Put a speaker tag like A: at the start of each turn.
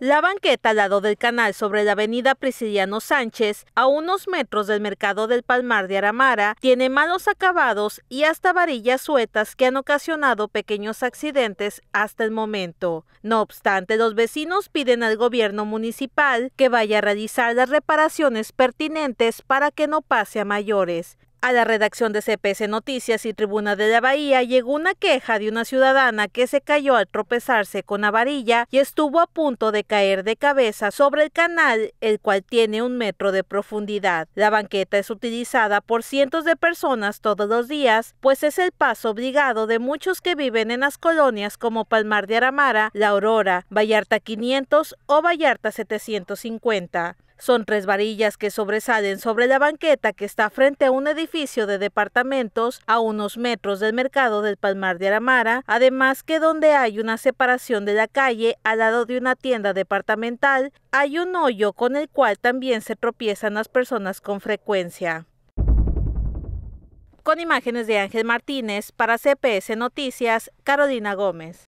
A: La banqueta al lado del canal sobre la avenida Prisciliano Sánchez, a unos metros del mercado del Palmar de Aramara, tiene malos acabados y hasta varillas sueltas que han ocasionado pequeños accidentes hasta el momento. No obstante, los vecinos piden al gobierno municipal que vaya a realizar las reparaciones pertinentes para que no pase a mayores. A la redacción de CPS Noticias y Tribuna de la Bahía llegó una queja de una ciudadana que se cayó al tropezarse con la varilla y estuvo a punto de caer de cabeza sobre el canal, el cual tiene un metro de profundidad. La banqueta es utilizada por cientos de personas todos los días, pues es el paso obligado de muchos que viven en las colonias como Palmar de Aramara, La Aurora, Vallarta 500 o Vallarta 750. Son tres varillas que sobresalen sobre la banqueta que está frente a un edificio de departamentos a unos metros del mercado del Palmar de Aramara, además que donde hay una separación de la calle al lado de una tienda departamental, hay un hoyo con el cual también se tropiezan las personas con frecuencia. Con imágenes de Ángel Martínez, para CPS Noticias, Carolina Gómez.